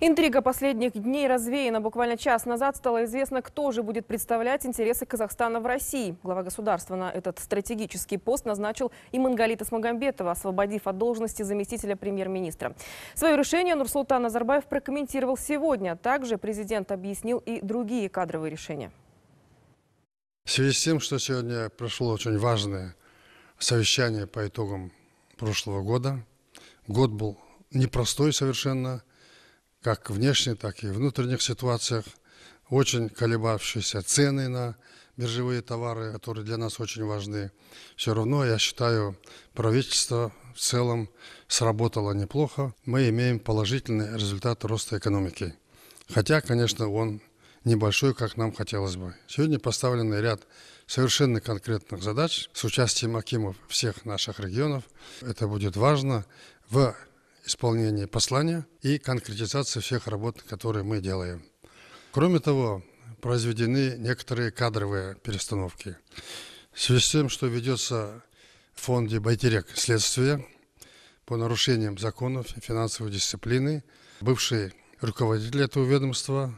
Интрига последних дней развеяна. Буквально час назад стало известно, кто же будет представлять интересы Казахстана в России. Глава государства на этот стратегический пост назначил и Мангалита Смагамбетова, освободив от должности заместителя премьер-министра. Свое решение Нурсултан Назарбаев прокомментировал сегодня. Также президент объяснил и другие кадровые решения. В связи с тем, что сегодня прошло очень важное совещание по итогам прошлого года, год был непростой совершенно, как внешних, так и внутренних ситуациях. Очень колебавшиеся цены на биржевые товары, которые для нас очень важны. Все равно, я считаю, правительство в целом сработало неплохо. Мы имеем положительный результат роста экономики. Хотя, конечно, он небольшой, как нам хотелось бы. Сегодня поставлен ряд совершенно конкретных задач с участием Акимов всех наших регионов. Это будет важно в исполнение послания и конкретизация всех работ, которые мы делаем. Кроме того, произведены некоторые кадровые перестановки. В связи с тем, что ведется в фонде «Байтерек» следствие по нарушениям законов и финансовой дисциплины, бывший руководитель этого ведомства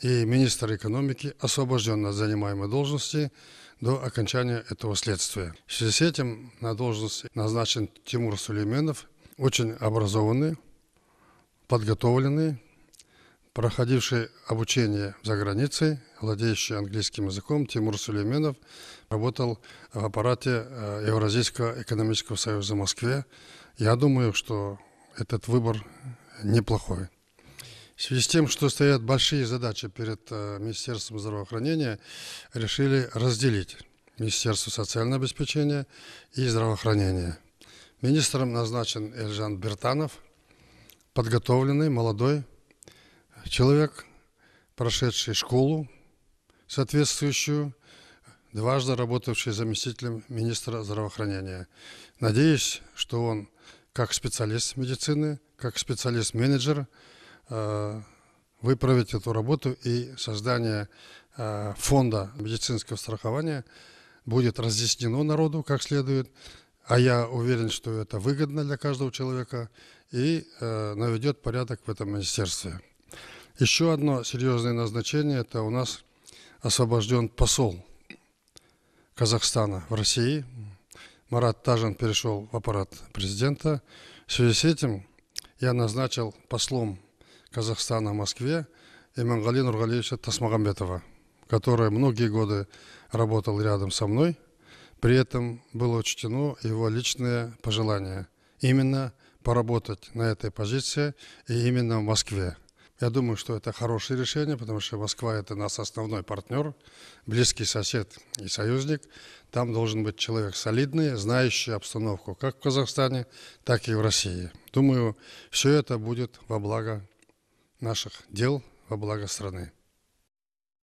и министр экономики освобожден от занимаемой должности до окончания этого следствия. В связи с этим на должность назначен Тимур Сулейменов, очень образованные, подготовленные, проходившие обучение за границей, владеющий английским языком, Тимур Сулейменов работал в аппарате э, Евразийского экономического союза в Москве. Я думаю, что этот выбор неплохой. В связи с тем, что стоят большие задачи перед э, Министерством здравоохранения, решили разделить Министерство социального обеспечения и здравоохранения – Министром назначен Эльжан Бертанов, подготовленный, молодой человек, прошедший школу соответствующую, дважды работавший заместителем министра здравоохранения. Надеюсь, что он как специалист медицины, как специалист-менеджер э, выправит эту работу и создание э, фонда медицинского страхования будет разъяснено народу как следует, а я уверен, что это выгодно для каждого человека, и э, наведет порядок в этом министерстве. Еще одно серьезное назначение – это у нас освобожден посол Казахстана в России. Марат Тажин перешел в аппарат президента. В связи с этим я назначил послом Казахстана в Москве Имангалина Нургалевича Тасмагамбетова, который многие годы работал рядом со мной – при этом было учтено его личное пожелание именно поработать на этой позиции и именно в Москве. Я думаю, что это хорошее решение, потому что Москва – это наш основной партнер, близкий сосед и союзник. Там должен быть человек солидный, знающий обстановку как в Казахстане, так и в России. Думаю, все это будет во благо наших дел, во благо страны.